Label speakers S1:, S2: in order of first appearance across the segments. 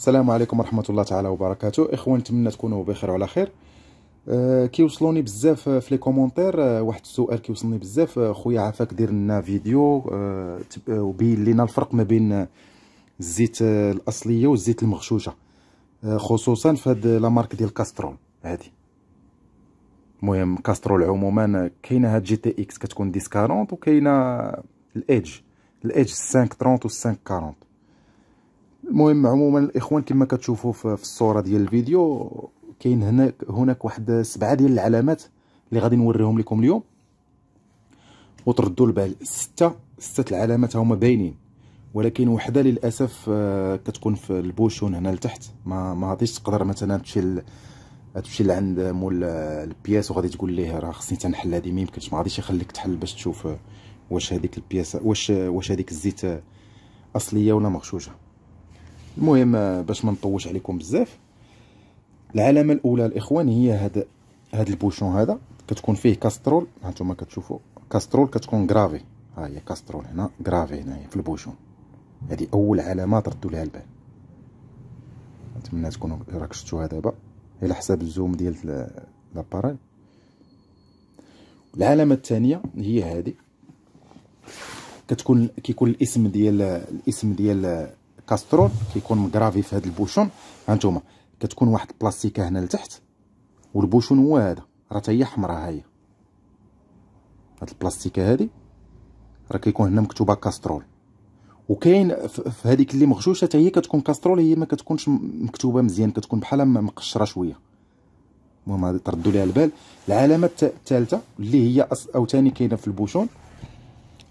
S1: السلام عليكم ورحمه الله تعالى وبركاته اخوان نتمنى تكونوا بخير وعلى خير أه كيوصلوني بزاف في لي كومونتير آه، واحد السؤال كيوصلني بزاف آه، خويا عافاك دير لنا فيديو آه، وبين لينا الفرق ما بين الزيت الاصليه والزيت المغشوشه خصوصا في هاد لا مارك ديال كاسترول هادي المهم كاسترول عموما كاينه هاد جي تي اكس كتكون ديسكارونت وكاينه الايدج الايدج 530 و 540 المهم عموما الاخوان كما كتشوفوا في الصوره ديال الفيديو كاين هناك هناك واحد سبعه ديال العلامات اللي غادي نوريهم لكم اليوم وتردوا البال سته سته العلامات هما باينين ولكن وحده للاسف آه، كتكون في البوشون هنا لتحت ما ما غاديش تقدر مثلا تمشي تمشي لعند مول آه، البياس وغادي تقول ليه راه خصني تنحل هذه ما يمكنش ما غاديش يخليك تحل باش تشوف آه، واش هذيك البياسه واش واش هذيك الزيت اصليه ولا مغشوشه المهم آه، باش ما نطولش عليكم بزاف العلامه الاولى الاخوان هي هذا هذا البوشون هذا كتكون فيه كاسترول هانتوما كتشوفوا كاسترول كتكون غرافي ها هي كاسترول هنا غرافي هنايا في البوشون هذه اول علامه تردوا لها البال نتمنى تكونوا راك شفتوها دابا على حساب الزوم ديال لاباري العلامه الثانيه هي هذه كتكون كيكون الاسم ديال الاسم ديال كاسترول كيكون مغرافي في هاد البوشون هانتوما كتكون واحد البلاستيكه هنا لتحت والبوشون هو هذا راه هي حمراء ها هي هاد البلاستيكه هادي راه كيكون هنا مكتوبه كاسترول وكاين في هذيك اللي مغشوشه حتى هي كتكون كاسترول هي ما كتكونش مكتوبه مزيان كتكون بحال مقشره شويه المهم هذه تردوا ليها البال العلامه الثالثه اللي هي او ثاني كاينه في البوشون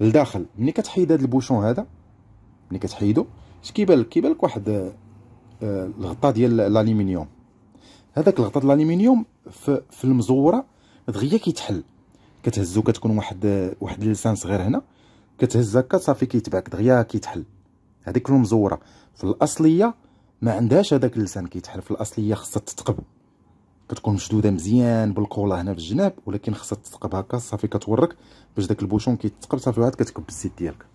S1: لداخل ملي كتحيد هذا البوشون هذا ملي كتحيدو اش كيبان لك كيبان لك واحد آه، الغطاء ديال الالومنيوم هذاك الغطاء ديال الالومنيوم في, في المزوره دغيا كيتحل كتهزو كتكون واحد واحد اللسان صغير هنا كتهز هكا صافي كيتباك دغيا كيتحل هذيك في المزوره في الاصليه ما عندهاش هذاك اللسان كيتحل في الاصليه خاصها تتقب كتكون مشدوده مزيان بالكولا هنا في الجناب ولكن خاصها تتقب هكا صافي كتورك باش داك البوشون كيتقب صافي واحد كتكب الزيت ديالك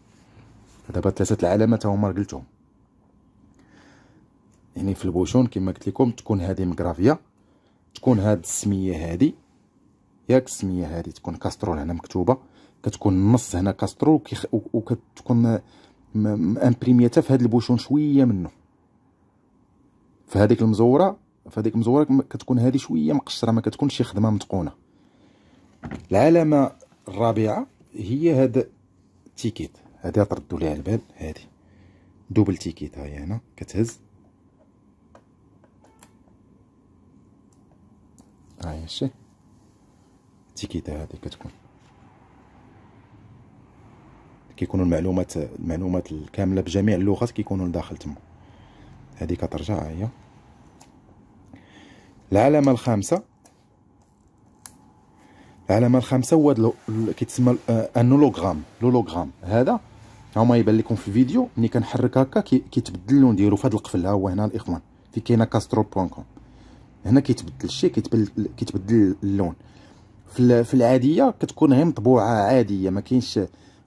S1: دابا ثلاثه العلامات هما قلتهم يعني في البوشون كما قلت لكم تكون هذه مكرافيه تكون هاد السميه هادي ياك السميه هادي تكون كاسترول هنا مكتوبه كتكون النص هنا كاسترول وكيخ... وكتكون حتى في هاد البوشون شويه منه في هذيك المزوره في هذيك المزوره كتكون هذه شويه مقشره ما كتكونش خدمه متقونه العلامه الرابعه هي هاد التيكيت هذه تردوا ليها البال هذه دوبل تيكيت هاي هنا كتهز هاهي شتي التيكيتا هادي كتكون كيكونوا المعلومات المعلومات الكامله بجميع اللغات كيكونوا لداخل تما هذه كترجع هي العلامه الخامسه العلامه الخامسه هو دلو... كيتسمى انولوغرام لولوغرام هذا هو يبان لكم في الفيديو ملي كنحرك هكا كيتبدل كي لون ديالو فهاد القفل ها هو هنا الاخوان في كاينه كاسترو بوان كوم هنا كيتبدل الشيء كيتبدل كيتبدل اللون في العاديه كتكون غير مطبوعه عاديه ما كاينش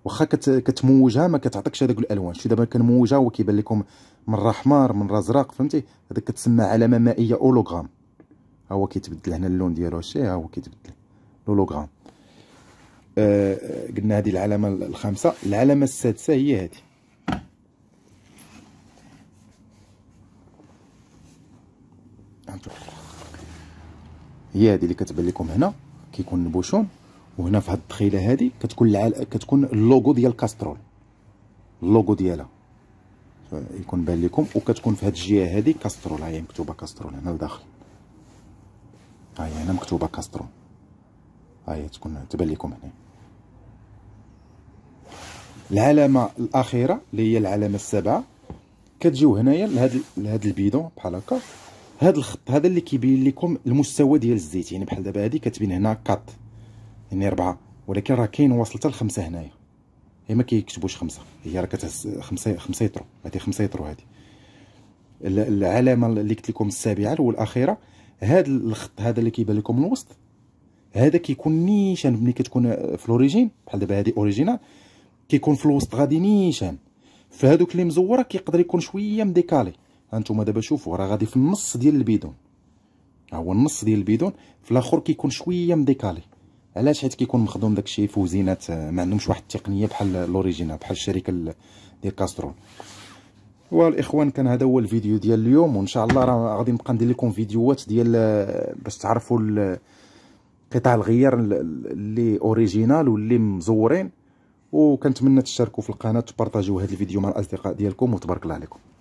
S1: واخا كتموجها ما كتعطيكش هذوك الالوان شو دابا كنموجها هو كيبان لكم مره حمار مره ازرق فهمتي هذاك كتسمى علامه مائيه اولوغرام ها هو كيتبدل هنا اللون ديالو شي ها هو كيتبدل الاولوغرام آه قلنا هذه العلامه الخامسه العلامه السادسه هي هذه هي هذه اللي كتبان لكم هنا كيكون البوشون وهنا في هاد الدخيله هذه كتكون العل... كتكون اللوغو ديال كاسترول اللوغو ديالها يكون بان لكم وكتكون في هاد الجهه هذه كاسترول ها هي مكتوبه كاسترول هنا لداخل ها هي هنا مكتوبه كاسترول ها هي تكون تبان لكم هنا العلامه الاخيره اللي هي العلامه السابعه كتجيو هنايا لهاد لهاد البيدون بحال هكا هذا الخط هذا اللي كيبين لكم المستوى ديال الزيت يعني بحال دابا هذه كتبين هنا 4 يعني 4 ولكن راه كاين واصل حتى لخمسه هنايا هي ما كيكتبوش خمسه هي راه كتهز خمسه 5 يطرو هذه خمسه يطرو هذه العلامه اللي قلت لكم السابعه والاخيره هذا الخط هذا اللي كيبان لكم الوسط هذا كيكون نيشان ملي كتكون في بحال دابا هذه اوريجينال كيكون في الوسط غادي نيشان فهذوك اللي مزوره كيقدر يكون شويه مديكالي هانتوما دابا شوفوا راه غادي في النص ديال البيدون ها هو النص ديال البيدون في الاخر كيكون شويه مديكالي علاش حيت كيكون مخدوم داكشي فوزينات آه، ما عندهمش واحد التقنيه بحال لوريجينال بحال الشركه ديال كاسترول والاخوان كان هذا هو الفيديو ديال اليوم وان شاء الله راه غادي نبقى ندير لكم فيديوهات ديال آه، باش تعرفوا قطع الغيار اللي اوريجينال واللي مزورين وكنتمنى تشاركوا في القناه وتبارطاجيو هذا الفيديو مع الاصدقاء ديالكم وتبارك الله عليكم